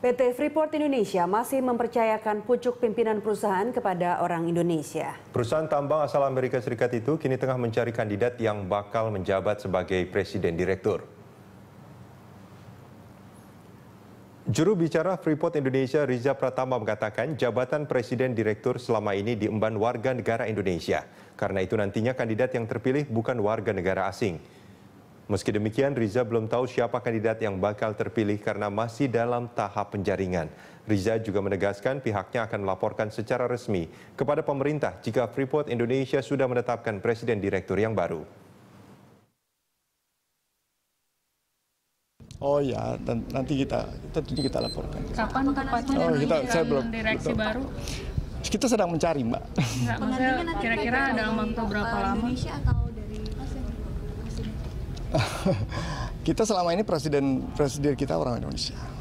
PT Freeport Indonesia masih mempercayakan pucuk pimpinan perusahaan kepada orang Indonesia. Perusahaan tambang asal Amerika Serikat itu kini tengah mencari kandidat yang bakal menjabat sebagai presiden direktur. Juru bicara Freeport Indonesia Riza Pratama mengatakan jabatan presiden direktur selama ini diemban warga negara Indonesia. Karena itu nantinya kandidat yang terpilih bukan warga negara asing. Meski demikian, Riza belum tahu siapa kandidat yang bakal terpilih karena masih dalam tahap penjaringan. Riza juga menegaskan pihaknya akan melaporkan secara resmi kepada pemerintah jika Freeport Indonesia sudah menetapkan presiden direktur yang baru. Oh ya, dan nanti kita tentunya kita laporkan. Kapan tepatnya oh, kita, saya belum, direksi betul. baru? Kita sedang mencari, Mbak. kira-kira dalam waktu berapa lama? Indonesia atau kita selama ini presiden presiden kita orang Indonesia.